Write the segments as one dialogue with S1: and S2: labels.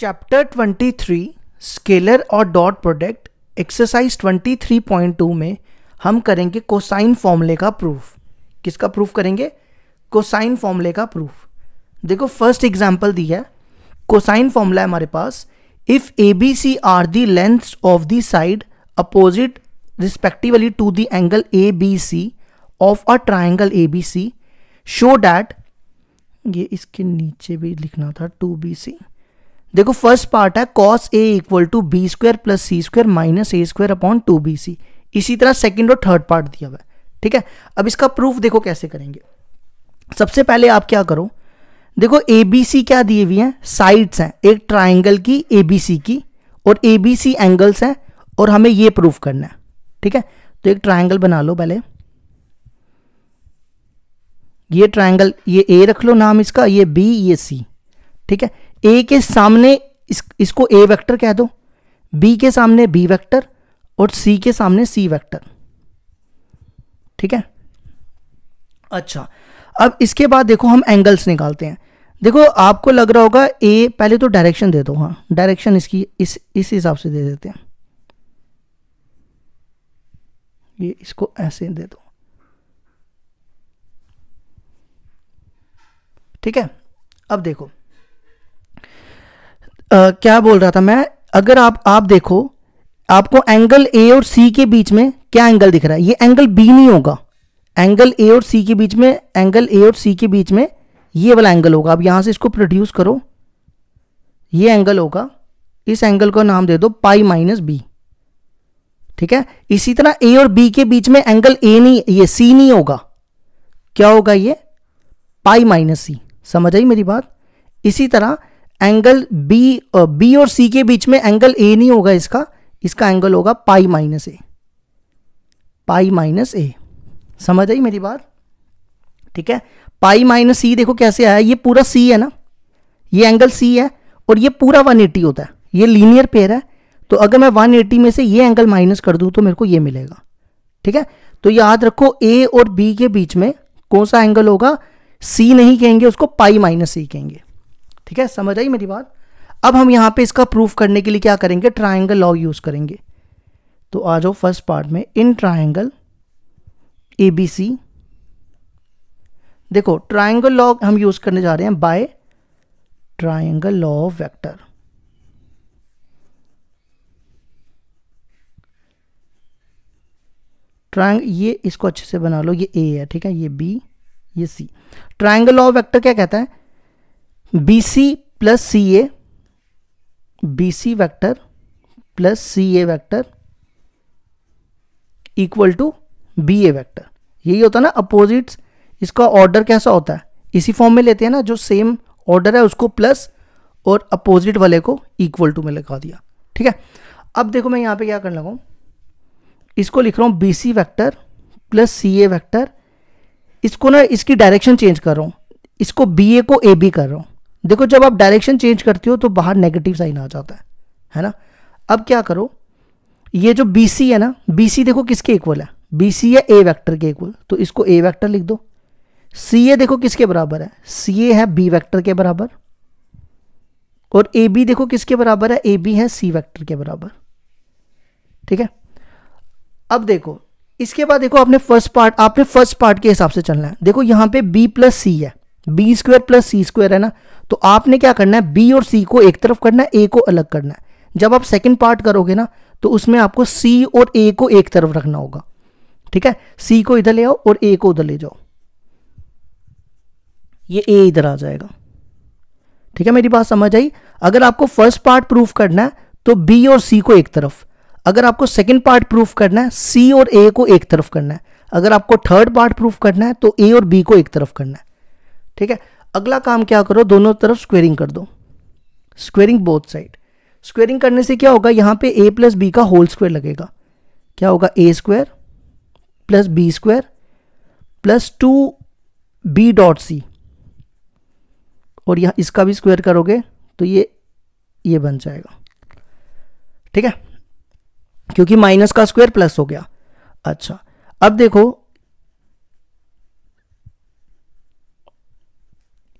S1: Chapter 23 scalar और dot product exercise 23.2 में हम करेंगे कोसाइन फॉर्मूले का प्रूफ किसका प्रूफ करेंगे कोसाइन फॉर्मूले का प्रूफ देखो फर्स्ट एग्जांपल दिया है कोसाइन फॉर्मूला है हमारे पास if A B C are the length of the side opposite respectively to the angle A B C of a triangle A B C show that ये इसके नीचे भी लिखना था टू बी सी देखो फर्स्ट पार्ट है cos A equal to B square plus C square minus A square upon two B C इसी तरह सेकेंड और थर्ड पार्ट दिया हुआ है ठीक है अब इसका प्रूफ देखो कैसे करेंगे सबसे पहले आप क्या करो देखो ए बी सी क्या दिए हुई हैं साइड्स हैं एक ट्राइंगल की ए बी सी की और ए बी सी एंगल्स हैं और हमें ये प्रूफ करना है ठीक है तो एक ट्राइंगल बना लो पहले ये ट्राइंगल ये ए रख लो नाम इसका ये बी ये सी ठीक है ए के सामने इस इसको ए वेक्टर कह दो बी के सामने बी वेक्टर और सी के सामने सी वेक्टर ठीक है अच्छा अब इसके बाद देखो हम एंगल्स निकालते हैं देखो आपको लग रहा होगा ए पहले तो डायरेक्शन दे दो हाँ डायरेक्शन इसकी इस इस हिसाब से दे देते हैं ये इसको ऐसे दे दो ठीक है अब देखो आ, क्या बोल रहा था मैं अगर आप आप देखो आपको एंगल ए और सी के बीच में क्या एंगल दिख रहा है ये एंगल बी नहीं होगा एंगल ए और सी के बीच में एंगल ए और सी के बीच में ये वाला एंगल होगा अब यहां से इसको प्रोड्यूस करो ये एंगल होगा इस एंगल का नाम दे दो पाई माइनस बी ठीक है इसी तरह ए और बी के बीच में एंगल ए नहीं ये सी नहीं होगा क्या होगा ये पाई माइनस सी समझ आई मेरी बात इसी तरह एंगल बी बी और सी के बीच में एंगल ए नहीं होगा इसका इसका एंगल होगा पाई माइनस ए पाई माइनस ए समझ आई मेरी बात ठीक है पाई माइनस सी देखो कैसे आया ये पूरा सी है ना ये एंगल सी है और ये पूरा 180 होता है ये लीनियर पेयर है तो अगर मैं 180 में से ये एंगल माइनस कर दूं तो मेरे को ये मिलेगा ठीक है तो याद रखो ए और बी के बीच में कौन सा एंगल होगा सी नहीं कहेंगे उसको पाई माइनस सी कहेंगे ठीक है समझ आई मेरी बात अब हम यहाँ पे इसका प्रूफ करने के लिए क्या करेंगे ट्राइंगल लॉ यूज़ करेंगे तो आ जाओ फर्स्ट पार्ट में in triangle A B C देखो ट्राइंगल लॉ हम यूज़ करने जा रहे हैं by triangle law of vector triangle ये इसको अच्छे से बना लो ये ए है ठीक है ये बी ये C triangle law of vector क्या कहता है B C plus C A B C vector plus C A vector equal to B A vector यही होता है ना अपोजिट्स इसका ऑर्डर कैसा होता है इसी फॉर्म में लेते हैं ना जो सेम ऑर्डर है उसको प्लस और अपोजिट वाले को इक्वल टू में लिखा दिया ठीक है अब देखो मैं यहाँ पे क्या करने लगा इसको लिख रहा हूँ B C vector plus C A vector इसको ना इसकी डायरेक्शन चेंज कर रहा हूँ इसको बी ए को ए बी कर रहा हूँ देखो जब आप डायरेक्शन चेंज करते हो तो बाहर नेगेटिव साइन आ जाता है है ना अब क्या करो ये जो बी है ना बी देखो किसके इक्वल है BC है ए वैक्टर के इक्वल तो इसको ए वैक्टर लिख दो सी ए देखो किसके बराबर है सी ए है बी वैक्टर के बराबर और ए बी देखो किसके बराबर है ए बी है सी वैक्टर के बराबर ठीक है अब देखो इसके बाद देखो आपने फर्स्ट पार्ट आपने फर्स्ट पार्ट के हिसाब से चलना है देखो यहां पे b प्लस सी है B square plus C square है ना तो आपने क्या करना है बी और सी को एक तरफ करना है ए को अलग करना है जब आप सेकेंड पार्ट करोगे ना तो उसमें आपको सी और ए को एक तरफ रखना होगा ठीक है सी को इधर ले आओ और ए को उधर ले जाओ ये ए इधर आ जाएगा ठीक है मेरी बात समझ आई अगर आपको फर्स्ट पार्ट प्रूफ करना है तो बी और सी को एक तरफ अगर आपको सेकंड पार्ट प्रूफ करना है सी और ए को एक तरफ करना है अगर आपको थर्ड पार्ट प्रूफ करना है तो ए और बी को एक तरफ करना है ठीक है अगला काम क्या करो दोनों तरफ स्क्वेयरिंग कर दो स्क्वेयरिंग बोथ साइड स्क्वेयरिंग करने से क्या होगा यहाँ पे ए प्लस बी का होल स्क्वायर लगेगा क्या होगा A square plus B square plus two B dot C और यहाँ इसका भी स्क्वायर करोगे तो ये ये बन जाएगा ठीक है क्योंकि माइनस का स्क्वायर प्लस हो गया अच्छा अब देखो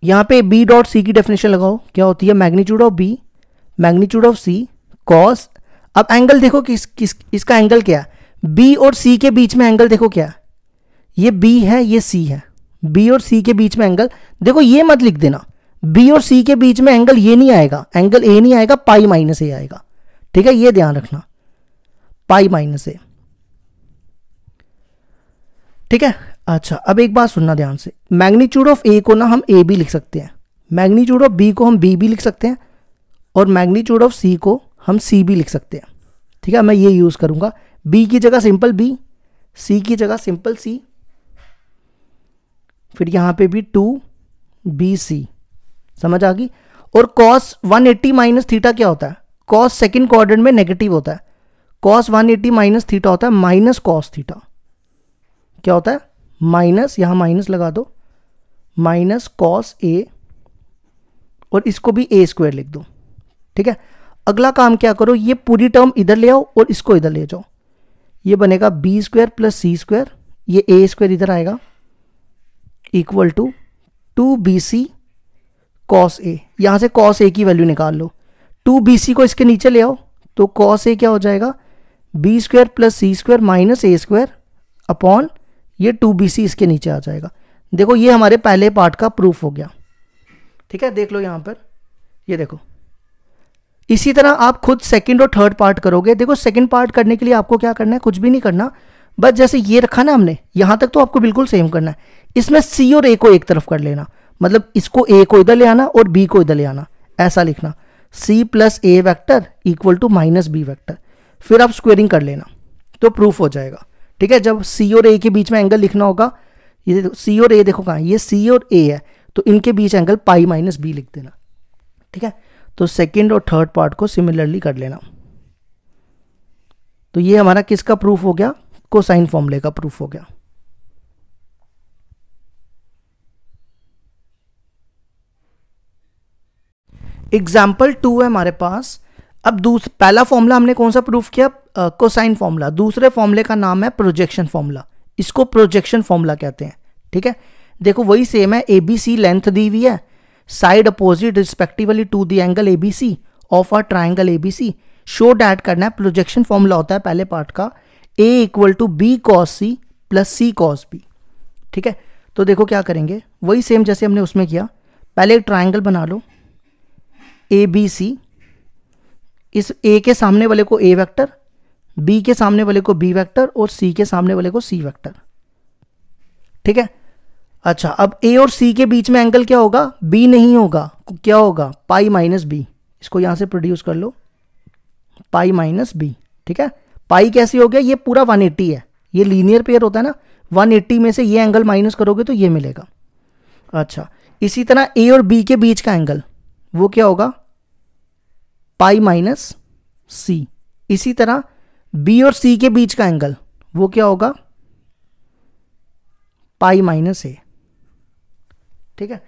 S1: यहाँ पे बी डॉट सी की डेफिनेशन लगाओ क्या होती है magnitude of B magnitude of C cos अब एंगल देखो किस किस इसका एंगल क्या बी और सी के बीच में एंगल देखो क्या ये बी है ये सी है बी और सी के बीच में एंगल देखो ये मत लिख देना बी और सी के बीच में एंगल ये नहीं आएगा एंगल ए नहीं आएगा पाई माइनस ए आएगा ठीक है ये ध्यान रखना पाई माइनस ए ठीक है अच्छा अब एक बात सुनना ध्यान से मैग्नीट्यूड ऑफ ए को ना हम ए भी लिख सकते हैं मैग्नीट्यूड ऑफ बी को हम बी भी लिख सकते हैं और मैग्नीट्यूड ऑफ सी को हम सी भी लिख सकते हैं ठीक है मैं ये यूज़ करूँगा बी की जगह सिंपल बी सी की जगह सिंपल सी फिर यहाँ पे भी टू बी सी समझ आ गई और कॉस 180 एट्टी माइनस थीटा क्या होता है कॉस सेकेंड क्वाड्रेंट में नेगेटिव होता है कॉस 180 एट्टी माइनस थीटा होता है माइनस कॉस थीटा क्या होता है माइनस यहाँ माइनस लगा दो माइनस कॉस ए और इसको भी ए स्क्वायर लिख दो ठीक है अगला काम क्या करो ये पूरी टर्म इधर ले आओ और इसको इधर ले जाओ ये बनेगा B square plus C square ये ए स्क्वायर इधर आएगा equal to two B C cos A यहाँ से कॉस ए की वैल्यू निकाल लो टू बी सी को इसके नीचे ले आओ तो कॉस ए क्या हो जाएगा B square plus C square minus A square upon ये टू बी सी इसके नीचे आ जाएगा देखो ये हमारे पहले पार्ट का प्रूफ हो गया ठीक है देख लो यहाँ पर ये देखो इसी तरह आप खुद सेकंड और थर्ड पार्ट करोगे देखो सेकंड पार्ट करने के लिए आपको क्या करना है कुछ भी नहीं करना बस जैसे ये रखा ना हमने यहाँ तक तो आपको बिल्कुल सेम करना है इसमें सी और ए को एक तरफ कर लेना मतलब इसको ए को इधर ले आना और बी को इधर ले आना ऐसा लिखना C plus A vector equal to minus B vector फिर आप स्क्वेयरिंग कर लेना तो प्रूफ हो जाएगा ठीक है जब सी और ए के बीच में एंगल लिखना होगा ये सी और ए देखो कहाँ ये सी और ए है तो इनके बीच एंगल पाई माइनस बी लिख देना ठीक है तो सेकेंड और थर्ड पार्ट को सिमिलरली कर लेना तो ये हमारा किसका प्रूफ हो गया को साइन फॉर्मूले का प्रूफ हो गया एग्जाम्पल टू है हमारे पास अब दूसरा पहला फॉर्मूला हमने कौन सा प्रूफ किया कोसाइन फॉर्मूला दूसरे फॉर्मूले का नाम है प्रोजेक्शन फॉर्मूला इसको प्रोजेक्शन फॉर्मूला कहते हैं ठीक है देखो वही सेम है ए बी सी लेंथ दी हुई है side opposite respectively to the angle A B C of a triangle A B C show that करना है प्रोजेक्शन फॉर्मूला होता है पहले पार्ट का A equal to B cos C plus C cos B ठीक है तो देखो क्या करेंगे वही सेम जैसे हमने उसमें किया पहले एक ट्राइंगल बना लो ए बी सी इस ए के सामने वाले को ए वेक्टर बी के सामने वाले को बी वेक्टर और सी के सामने वाले को सी वेक्टर ठीक है अच्छा अब ए और सी के बीच में एंगल क्या होगा बी नहीं होगा क्या होगा पाई माइनस बी इसको यहां से प्रोड्यूस कर लो पाई माइनस बी ठीक है पाई कैसे हो गया ये पूरा 180 है ये लीनियर पेयर होता है ना 180 में से ये एंगल माइनस करोगे तो ये मिलेगा अच्छा इसी तरह ए और बी के बीच का एंगल वो क्या होगा पाई माइनस सी इसी तरह बी और सी के बीच का एंगल वो क्या होगा पाई माइनस ए ठीक है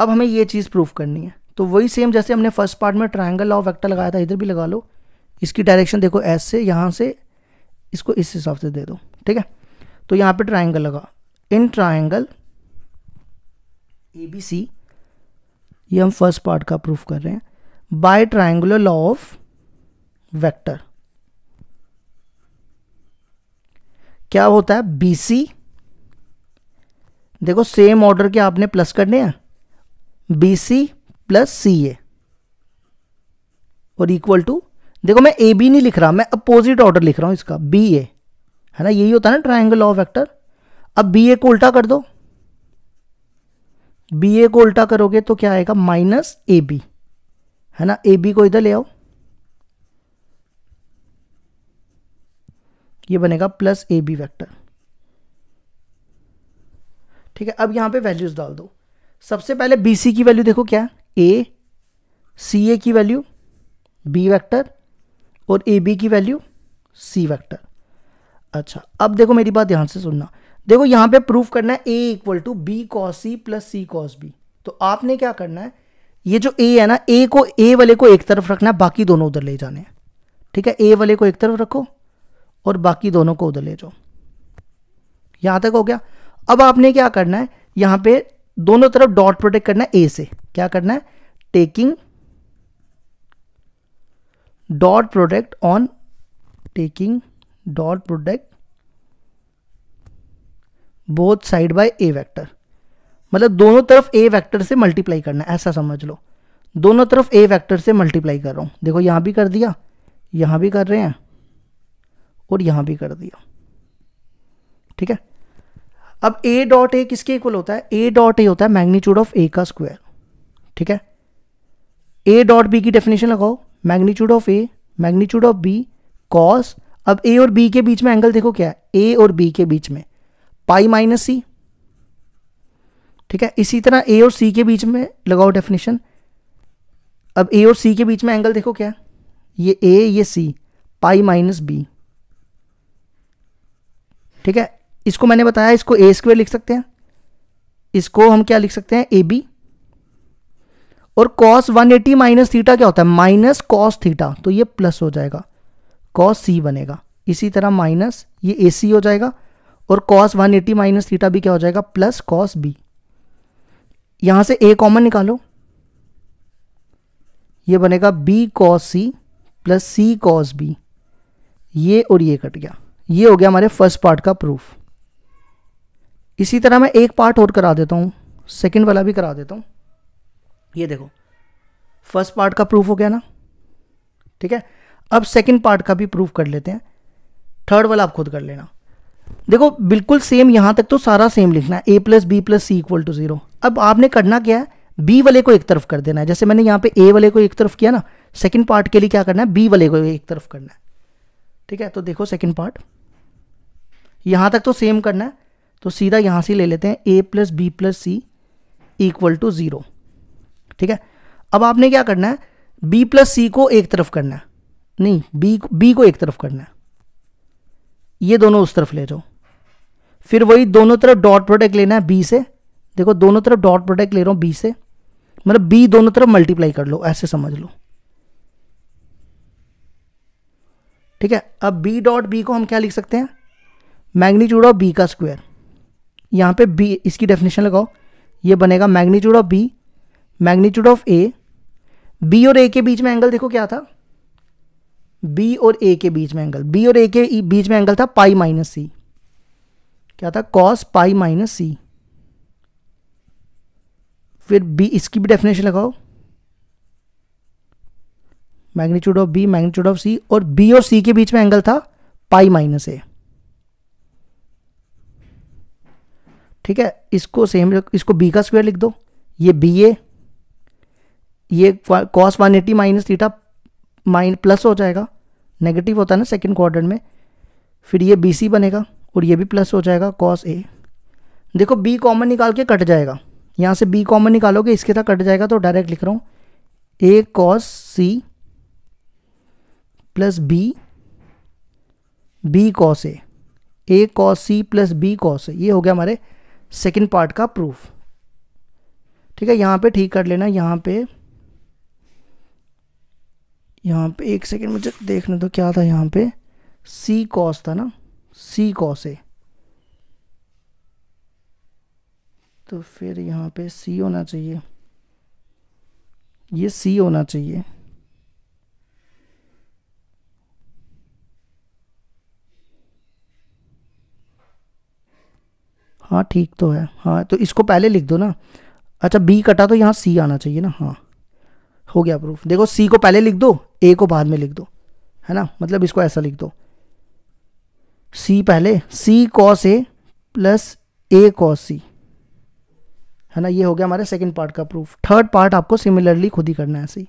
S1: अब हमें ये चीज़ प्रूफ करनी है तो वही सेम जैसे हमने फर्स्ट पार्ट में ट्रायंगल ऑफ वेक्टर लगाया था इधर भी लगा लो इसकी डायरेक्शन देखो एस से यहां से इसको इस हिसाब से दे दो ठीक है तो यहां पे ट्रायंगल लगा in triangle A B C ये हम फर्स्ट पार्ट का प्रूफ कर रहे हैं by triangular law of vector क्या होता है बीसी देखो सेम ऑर्डर के आपने प्लस करने हैं बीसी प्लस सी ए और इक्वल टू देखो मैं ए बी नहीं लिख रहा मैं अपोजिट ऑर्डर लिख रहा हूं इसका बी ए है ना यही होता है ना ट्राइंगल ऑफ वेक्टर अब बी ए को उल्टा कर दो बी ए को उल्टा करोगे तो क्या आएगा माइनस ए बी है ना ए बी को इधर ले आओ ये बनेगा प्लस ए बी वैक्टर ठीक है अब यहां पे वैल्यूज डाल दो सबसे पहले बी सी की वैल्यू देखो क्या ए सी ए की वैल्यू बी वैक्टर और ए बी की वैल्यू सी वैक्टर अच्छा अब देखो मेरी बात ध्यान से सुनना देखो यहां पे प्रूफ करना है A equal to B cos C plus C cos B तो आपने क्या करना है ये जो ए है ना ए को ए वाले को एक तरफ रखना है बाकी दोनों उधर ले जाने हैं ठीक है ए वाले को एक तरफ रखो और बाकी दोनों को उधर ले जाओ यहां तक हो गया अब आपने क्या करना है यहां पे दोनों तरफ डॉट प्रोटेक्ट करना है ए से क्या करना है taking dot product on taking dot product both side by A vector मतलब दोनों तरफ ए वैक्टर से मल्टीप्लाई करना है ऐसा समझ लो दोनों तरफ ए वैक्टर से मल्टीप्लाई कर रहा हूँ देखो यहाँ भी कर दिया यहाँ भी कर रहे हैं और यहाँ भी कर दिया ठीक है अब ए डॉट ए किसके इक्वल होता है ए डॉट ए होता है मैग्नीट्यूड ऑफ ए का स्क्वायर ठीक है ए डॉट बी की डेफिनेशन लगाओ magnitude of A magnitude of B cos अब ए और बी के बीच में एंगल देखो क्या है ए और बी के बीच में पाई माइनस सी ठीक है इसी तरह ए और सी के बीच में लगाओ डेफिनेशन अब ए और सी के बीच में एंगल देखो क्या ये ए ये सी पाई माइनस बी ठीक है इसको मैंने बताया इसको ए स्क्वेयर लिख सकते हैं इसको हम क्या लिख सकते हैं ए बी और कॉस 180 एटी माइनस थीटा क्या होता है माइनस कॉस थीटा तो ये प्लस हो जाएगा कॉस सी बनेगा इसी तरह माइनस ये ए सी हो जाएगा और कॉस 180 एटी माइनस थीटा भी क्या हो जाएगा प्लस कॉस बी यहां से ए कॉमन निकालो ये बनेगा B cos C plus C cos B ये और ये कट गया ये हो गया हमारे फर्स्ट पार्ट का प्रूफ इसी तरह मैं एक पार्ट और करा देता हूँ सेकंड वाला भी करा देता हूँ ये देखो फर्स्ट पार्ट का प्रूफ हो गया ना ठीक है अब सेकंड पार्ट का भी प्रूफ कर लेते हैं थर्ड वाला आप खुद कर लेना देखो बिल्कुल सेम यहां तक तो सारा सेम लिखना है A plus B plus C equal to zero अब आपने करना क्या है बी वाले को एक तरफ कर देना है जैसे मैंने यहां पे ए वाले को एक तरफ किया ना सेकंड पार्ट के लिए क्या करना है बी वाले को एक तरफ करना है ठीक है तो देखो सेकंड पार्ट यहां तक तो सेम करना है तो सीधा यहां से ले लेते हैं A plus B plus C equal to zero ठीक है अब आपने क्या करना है बी प्लस सी को एक तरफ करना है नहीं बी बी को एक तरफ करना है ये दोनों उस तरफ ले जाओ फिर वही दोनों तरफ डॉट प्रोडक्ट लेना है बी से देखो दोनों तरफ डॉट प्रोडक्ट ले रहा हूँ बी से मतलब बी दोनों तरफ मल्टीप्लाई कर लो ऐसे समझ लो ठीक है अब बी डॉट बी को हम क्या लिख सकते हैं मैग्नीट्यूड ऑफ बी का स्क्वायर यहाँ पे बी इसकी डेफिनेशन लगाओ ये बनेगा magnitude of B magnitude of A B और ए के बीच में एंगल देखो क्या था बी और ए के बीच में एंगल बी और ए के बीच में एंगल था पाई माइनस सी क्या था कॉस पाई माइनस सी फिर बी इसकी भी डेफिनेशन लगाओ magnitude of B magnitude of C और बी और सी के बीच में एंगल था पाई माइनस ए ठीक है इसको सेम इसको बी का स्क्वायर लिख दो ये बी ए ये cos one eighty minus theta minus plus हो जाएगा नेगेटिव होता है ना सेकेंड क्वार्टर में फिर ये बी सी बनेगा और ये भी प्लस हो जाएगा कॉस ए देखो बी कॉमन निकाल के कट जाएगा यहाँ से बी कॉमन निकालोगे इसके साथ कट जाएगा तो डायरेक्ट लिख रहा हूँ A cos C plus B B cos A A cos C plus B cos A ये हो गया हमारे सेकेंड पार्ट का प्रूफ ठीक है यहाँ पे ठीक कर लेना यहाँ पे यहाँ पे एक सेकेंड मुझे देखने दो क्या था यहाँ पे सी कॉस था ना सी कॉस है तो फिर यहाँ पे सी होना चाहिए ये सी होना चाहिए हाँ ठीक तो है हाँ तो इसको पहले लिख दो ना अच्छा बी कटा तो यहाँ सी आना चाहिए ना हाँ हो गया प्रूफ देखो सी को पहले लिख दो ए को बाद में लिख दो है ना मतलब इसको ऐसा लिख दो सी पहले C cos A plus A cos C है ना ये हो गया हमारा सेकंड पार्ट का प्रूफ थर्ड पार्ट आपको सिमिलरली खुद ही करना है ऐसे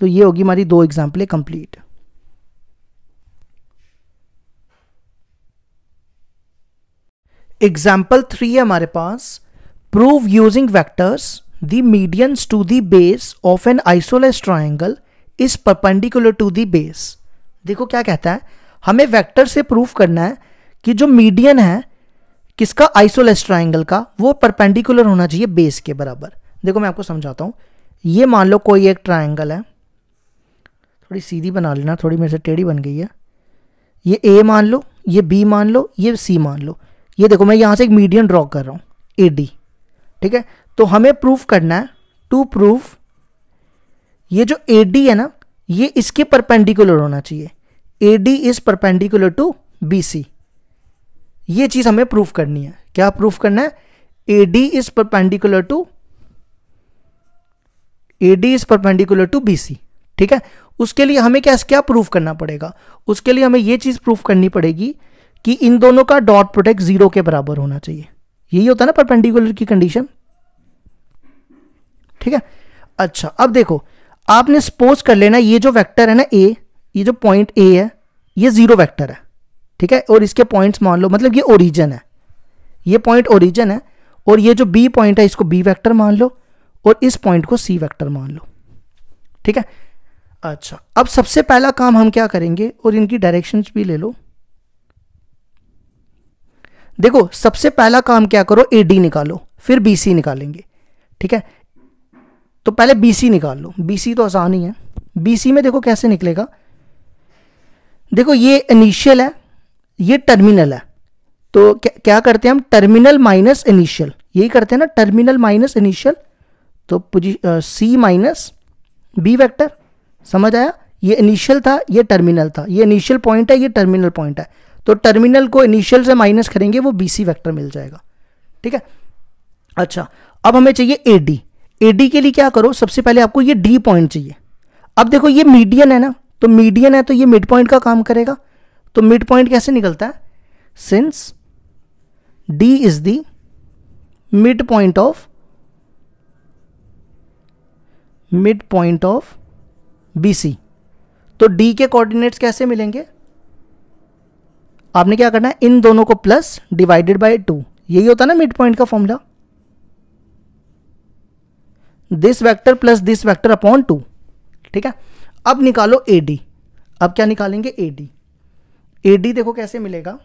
S1: तो ये होगी हमारी दो एग्जाम्पलें कंप्लीट एग्जाम्पल थ्री है हमारे पास prove using vectors The medians to the base of an isosceles triangle is perpendicular to the base. देखो क्या कहता है हमें वेक्टर से प्रूफ करना है कि जो मीडियन है किसका आइसोलेस ट्राइंगल का वो परपेंडिकुलर होना चाहिए बेस के बराबर देखो मैं आपको समझाता हूँ ये मान लो कोई एक ट्राइंगल है थोड़ी सीधी बना लेना थोड़ी मेरे से टेढ़ी बन गई है ये ए मान लो ये बी मान लो ये सी मान लो ये देखो मैं यहाँ से एक मीडियन ड्रॉ कर रहा हूँ ए डी ठीक है तो हमें प्रूफ करना है टू प्रूफ ये जो ए डी है ना ये इसके परपेंडिकुलर होना चाहिए A D is perpendicular to B C ये चीज़ हमें प्रूफ करनी है क्या प्रूफ करना है A D is perpendicular to A D is perpendicular to B C ठीक है उसके लिए हमें क्या क्या प्रूफ करना पड़ेगा उसके लिए हमें यह चीज़ प्रूफ करनी पड़ेगी कि इन दोनों का डॉट प्रोडक्ट जीरो के बराबर होना चाहिए यही होता है ना परपेंडिकुलर की कंडीशन ठीक है अच्छा अब देखो आपने सपोज कर लेना ये जो वेक्टर है ना ए ये जो पॉइंट ए है ये जीरो वेक्टर है ठीक है और इसके पॉइंट्स मान लो मतलब ये ओरिजन है ये पॉइंट ओरिजन है और ये जो बी पॉइंट है इसको बी वेक्टर मान लो और इस पॉइंट को सी वेक्टर मान लो ठीक है अच्छा अब सबसे पहला काम हम क्या करेंगे और इनकी डायरेक्शन भी ले लो देखो सबसे पहला काम क्या करो ए डी निकालो फिर बी सी निकालेंगे ठीक है तो पहले बीसी निकाल लो बीसी तो आसान ही है बीसी में देखो कैसे निकलेगा देखो ये इनिशियल है ये टर्मिनल है तो क्या, क्या करते हैं हम टर्मिनल माइनस इनिशियल यही करते हैं ना टर्मिनल माइनस इनिशियल तो सी माइनस बी वेक्टर समझ आया ये इनिशियल था ये टर्मिनल था ये इनिशियल पॉइंट है ये टर्मिनल पॉइंट है तो टर्मिनल को इनिशियल से माइनस करेंगे वो बी सी वैक्टर मिल जाएगा ठीक है अच्छा अब हमें चाहिए ए डी एडी के लिए क्या करो सबसे पहले आपको ये डी पॉइंट चाहिए अब देखो ये मीडियन है ना तो मीडियन है तो ये मिड पॉइंट का काम करेगा तो मिड पॉइंट कैसे निकलता है since D is the mid point of mid point of B तो डी के कोऑर्डिनेट्स कैसे मिलेंगे आपने क्या करना है इन दोनों को प्लस डिवाइडेड बाय टू यही होता है ना मिड पॉइंट का formula this vector plus this vector upon two ठीक है अब निकालो ए डी अब क्या निकालेंगे ए डी ए डी देखो कैसे मिलेगा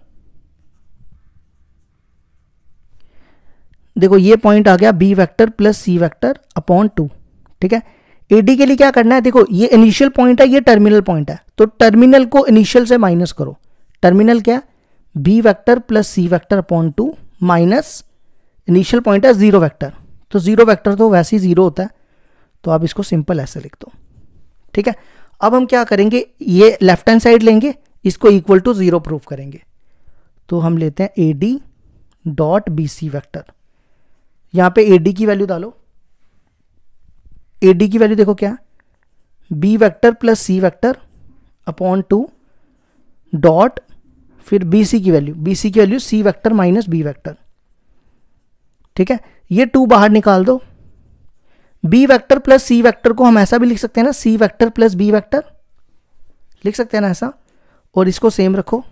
S1: देखो ये पॉइंट आ गया B vector plus C vector upon two ठीक है एडी के लिए क्या करना है देखो ये इनिशियल पॉइंट है ये टर्मिनल पॉइंट है तो टर्मिनल को इनिशियल से माइनस करो टर्मिनल क्या B vector plus C vector upon two minus initial point है जीरो वैक्टर तो ज़ीरो वेक्टर तो वैसे ही ज़ीरो होता है तो आप इसको सिंपल ऐसे लिख दो ठीक है अब हम क्या करेंगे ये लेफ्ट हैंड साइड लेंगे इसको इक्वल टू ज़ीरो प्रूफ करेंगे तो हम लेते हैं A D dot B C vector यहाँ पर ए डी की वैल्यू डालो ए डी की वैल्यू देखो क्या B vector plus C vector upon two dot फिर बी सी की वैल्यू बी सी की value C vector minus B vector ठीक है ये टू बाहर निकाल दो B vector plus C vector को हम ऐसा भी लिख सकते हैं ना C vector plus B vector लिख सकते हैं ना ऐसा और इसको सेम रखो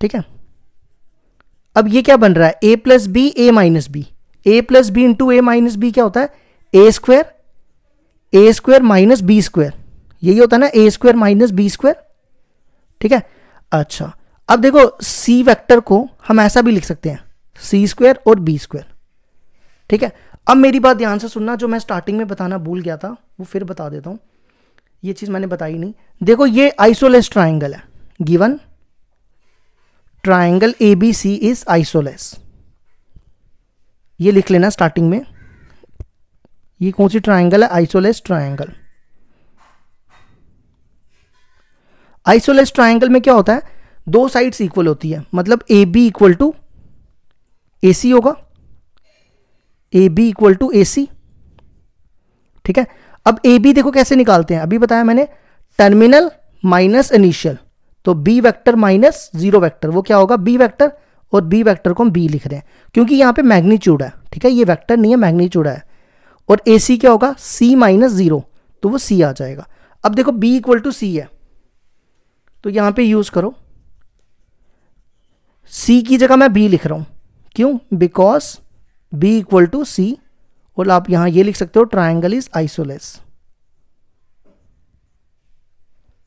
S1: ठीक है अब ये क्या बन रहा है A plus B A minus B A plus B into A minus B क्या होता है A square A square minus B square यही होता है ना A square minus B square ठीक है अच्छा अब देखो सी वेक्टर को हम ऐसा भी लिख सकते हैं सी स्क्वायर और बी स्क्वायर ठीक है अब मेरी बात ध्यान से सुनना जो मैं स्टार्टिंग में बताना भूल गया था वो फिर बता देता हूँ ये चीज़ मैंने बताई नहीं देखो ये आइसोलेस ट्राइंगल है given triangle A B C is isosceles ये लिख लेना स्टार्टिंग में ये कौन सी ट्राइंगल है आइसोलेस ट्राइंगल आइसोलेस ट्राइंगल में क्या होता है दो साइड्स इक्वल होती है मतलब A B equal to A C होगा A B equal to A C ठीक है अब ए बी देखो कैसे निकालते हैं अभी बताया मैंने टर्मिनल माइनस इनिशियल तो B vector minus zero vector वो क्या होगा बी वेक्टर और बी वेक्टर को हम बी लिख रहे हैं क्योंकि यहां पे मैग्नीट्यूड है ठीक है ये वेक्टर नहीं है मैग्नीट्यूड है और ए सी क्या होगा सी माइनस जीरो तो वो सी आ जाएगा अब देखो बी इक्वल टू सी है तो यहां पे यूज़ करो सी की जगह मैं बी लिख रहा हूं क्यों because B equal to C और आप यहां ये लिख सकते हो triangle is isosceles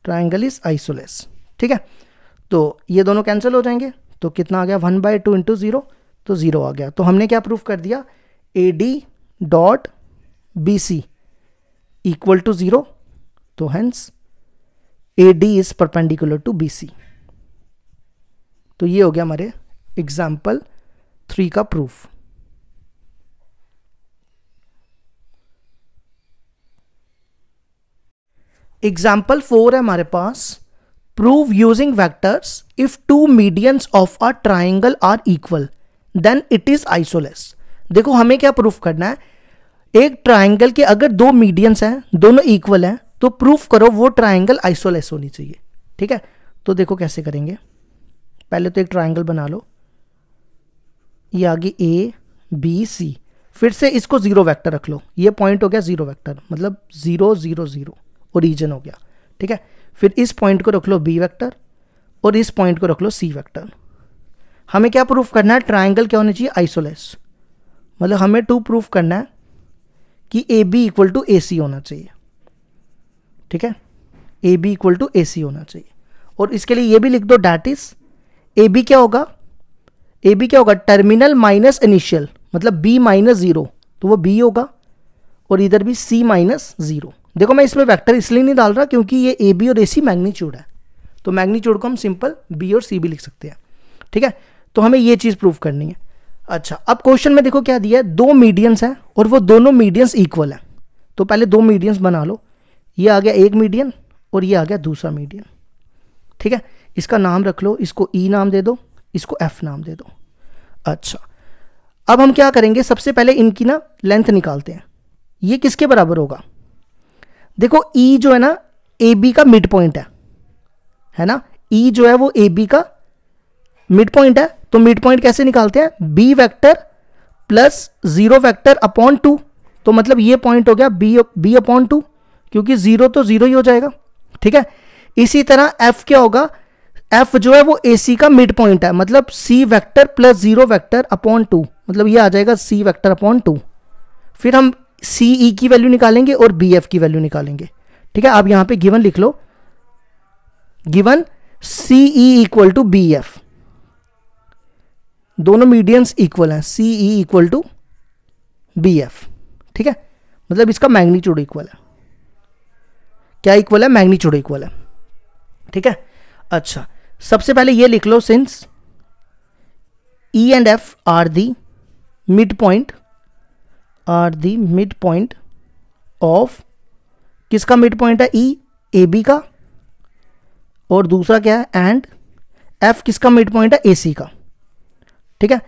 S1: triangle is isosceles ठीक है तो ये दोनों कैंसिल हो जाएंगे तो कितना आ गया one by two into zero तो ज़ीरो आ गया तो हमने क्या प्रूफ कर दिया A D dot B C equal to zero तो hence A D is perpendicular to B C तो ये हो गया हमारे एग्जाम्पल थ्री का प्रूफ एग्जाम्पल फोर है हमारे पास prove using vectors if two medians of a triangle are equal then it is isosceles देखो हमें क्या प्रूफ करना है एक ट्राइंगल के अगर दो मीडियंस हैं दोनों इक्वल हैं तो प्रूफ करो वो ट्राइंगल आइसोलेस होनी चाहिए ठीक है तो देखो कैसे करेंगे पहले तो एक ट्राइंगल बना लो ये आगे ए बी सी फिर से इसको ज़ीरो वेक्टर रख लो ये पॉइंट हो गया ज़ीरो वेक्टर मतलब ज़ीरो ज़ीरो ज़ीरो ओरिजिन हो गया ठीक है फिर इस पॉइंट को रख लो बी वेक्टर और इस पॉइंट को रख लो सी वेक्टर हमें क्या प्रूफ करना है ट्राइंगल क्या होना चाहिए आइसोलेस मतलब हमें टू प्रूफ करना है कि A B equal to A C होना चाहिए ठीक है A B equal to A C होना चाहिए और इसके लिए ये भी लिख दो डैट इज ए बी क्या होगा ए बी क्या होगा टर्मिनल माइनस इनिशियल मतलब बी माइनस जीरो तो वो बी होगा और इधर भी सी माइनस जीरो देखो मैं इसमें वेक्टर इसलिए नहीं डाल रहा क्योंकि ये ए बी और ए सी मैग्नीच्यूड है तो मैग्नीच्यूड को हम सिंपल बी और सी भी लिख सकते हैं ठीक है तो हमें ये चीज़ प्रूव करनी है अच्छा अब क्वेश्चन में देखो क्या दिया है दो मीडियंस हैं और वो दोनों मीडियंस इक्वल हैं तो पहले दो मीडियंस बना लो ये आ गया एक मीडियन और ये आ गया दूसरा मीडियन ठीक है इसका नाम रख लो इसको ई e नाम दे दो इसको एफ नाम दे दो अच्छा अब हम क्या करेंगे सबसे पहले इनकी ना लेंथ निकालते हैं ये किसके बराबर होगा देखो ई e जो है ना ए बी का मिड पॉइंट है है ना ई e जो है वो ए बी का मिड पॉइंट है तो मिड पॉइंट कैसे निकालते हैं B vector plus zero vector upon two तो मतलब ये पॉइंट हो गया बी बी अपॉन टू क्योंकि जीरो तो जीरो ही हो जाएगा ठीक है इसी तरह एफ क्या होगा एफ जो है वो ए सी का मिड पॉइंट है मतलब C vector plus zero vector upon two मतलब ये आ जाएगा सी वैक्टर अपॉन टू फिर हम सी ई e की वैल्यू निकालेंगे और बी एफ की वैल्यू निकालेंगे ठीक है आप यहां पे गिवन लिख लो given C E equal to B F दोनों मीडियंस इक्वल हैं C E equal to B F ठीक है मतलब इसका मैग्नीट्यूड इक्वल है क्या इक्वल है मैग्नीट्यूड इक्वल है ठीक है अच्छा सबसे पहले ये लिख लो since E and F are the mid point are the mid point of किसका मिड पॉइंट है ई ए बी का और दूसरा क्या है एंड एफ किसका मिड पॉइंट है ए सी का ठीक है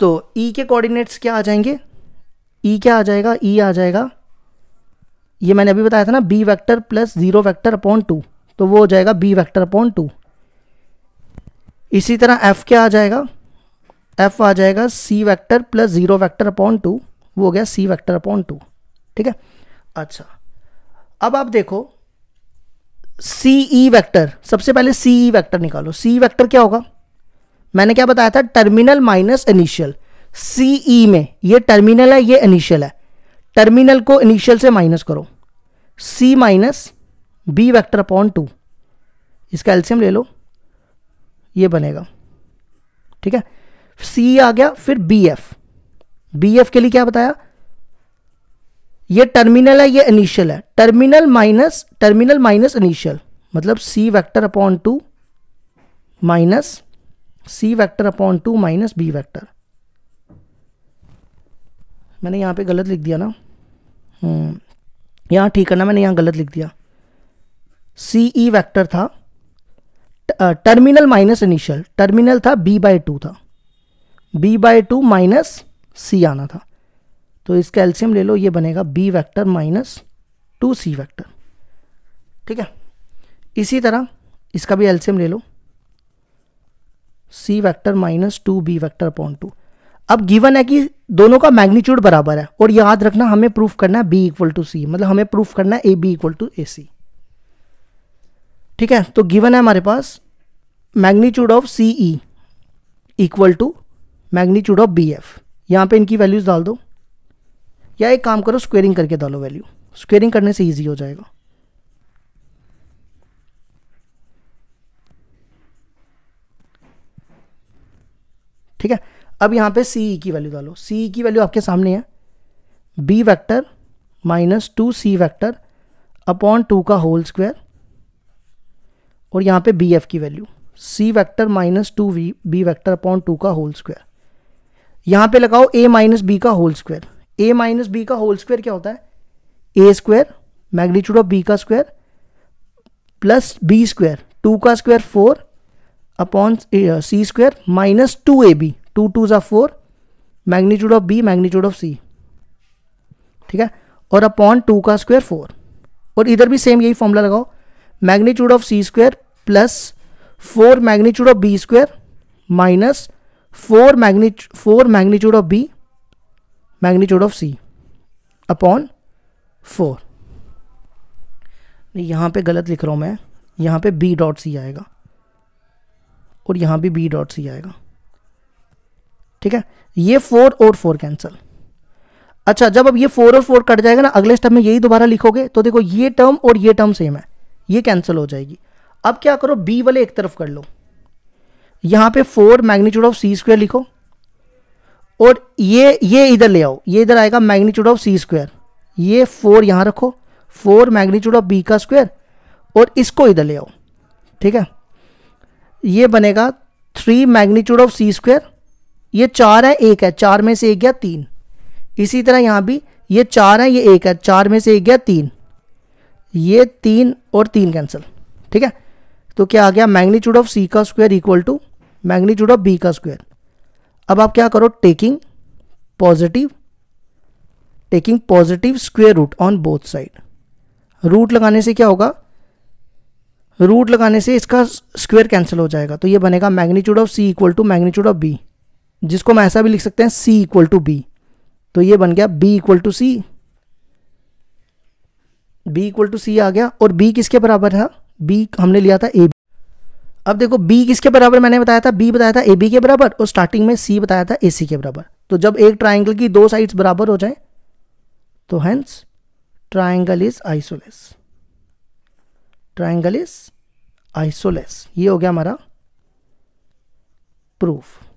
S1: तो ई e के कोऑर्डिनेट्स क्या आ जाएंगे ई e क्या आ जाएगा ई e आ जाएगा ये मैंने अभी बताया था ना B vector plus zero vector upon two तो वो हो जाएगा बी वेक्टर अपॉन टू इसी तरह एफ क्या आ जाएगा एफ आ जाएगा C vector plus zero vector upon two वो हो गया सी वैक्टर अपॉन टू ठीक है अच्छा अब आप देखो सी ई वैक्टर सबसे पहले सी ई वैक्टर निकालो सी वैक्टर e क्या होगा मैंने क्या बताया था terminal minus initial C E में ये टर्मिनल है ये इनिशियल है टर्मिनल को इनिशियल से माइनस करो C minus B vector upon two इसका एल्सियम ले लो ये बनेगा ठीक है सी आ गया फिर बी एफ बी एफ के लिए क्या बताया ये टर्मिनल है ये इनिशियल है terminal minus terminal minus initial मतलब C vector upon two minus C vector upon two minus B vector मैंने यहां पे गलत लिख दिया ना हम्म। यहां ठीक करना मैंने यहां गलत लिख दिया सी ई वैक्टर था टर्मिनल माइनस इनिशियल टर्मिनल था बी बाई टू था B by two minus C आना था तो इसका एल्सियम ले लो ये बनेगा B vector minus two C vector ठीक है इसी तरह इसका भी एल्सियम ले लो C vector minus two B vector upon two अब गिवन है कि दोनों का मैग्नीट्यूड बराबर है और याद रखना हमें प्रूफ करना है बी इक्वल टू सी मतलब हमें प्रूफ करना है A B equal to A C ठीक है तो गिवन है हमारे पास magnitude of C E equal to magnitude of B F यहाँ पर इनकी वैल्यूज़ डाल दो या एक काम करो स्क्वेयरिंग करके डालो वैल्यू स्क्वेयरिंग करने से ईजी हो जाएगा ठीक है अब यहाँ पे सी e की वैल्यू डालो सी e की वैल्यू आपके सामने है B vector minus two C vector upon two का होल स्क्वायर और यहाँ पे बी एफ की value C vector minus two V B vector upon two का होल स्क्वायर यहां पे लगाओ ए माइनस बी का whole square A minus B का होल स्क्वायर क्या होता है A square magnitude of B का square plus B square two का square four upon C square minus two A B two two ज़ा four magnitude of B magnitude of C ठीक है और अपॉन टू का स्क्वायर फोर और इधर भी सेम यही फॉर्मूला लगाओ magnitude of C square plus four magnitude of B square minus four मैग्नी four magnitude of B magnitude of C upon four यहाँ पे गलत लिख रहा हूँ मैं यहाँ पे बी डॉट सी आएगा और यहाँ भी बी डॉट सी आएगा ठीक है ये फोर और फोर कैंसिल अच्छा जब अब ये फोर और फोर कट जाएगा ना अगले स्टेप में यही दोबारा लिखोगे तो देखो ये टर्म और ये टर्म सेम है ये कैंसिल हो जाएगी अब क्या करो बी वाले एक तरफ कर लो यहाँ पे four magnitude of C square लिखो और ये ये इधर ले आओ ये इधर आएगा मैग्नीट्यूड ऑफ सी स्क्वायर ये फोर यहां रखो फोर मैग्नीट्यूड ऑफ बी का स्क्वायर और इसको इधर ले आओ ठीक है ये बनेगा three magnitude of C square ये चार है एक है चार में से एक गया तीन इसी तरह यहां भी ये चार है ये एक है चार में से एक गया तीन ये तीन और तीन कैंसिल ठीक है तो क्या आ गया मैग्नीट्यूड ऑफ सी का square equal to magnitude of B का स्क्वायर अब आप क्या करो taking positive taking positive square root on both side root लगाने से क्या होगा रूट लगाने से इसका स्क्वेयर कैंसिल हो जाएगा तो ये बनेगा magnitude of C equal to magnitude of B जिसको हम ऐसा भी लिख सकते हैं सी इक्वल टू बी तो ये बन गया B equal to C B equal to C आ गया और बी किसके बराबर था बी हमने लिया था ए अब देखो बी किसके बराबर मैंने बताया था बी बताया था ए बी के बराबर और स्टार्टिंग में सी बताया था ए सी के बराबर तो जब एक ट्राइंगल की दो साइड्स बराबर हो जाए तो hence triangle is isosceles triangle is isosceles ये हो गया हमारा प्रूफ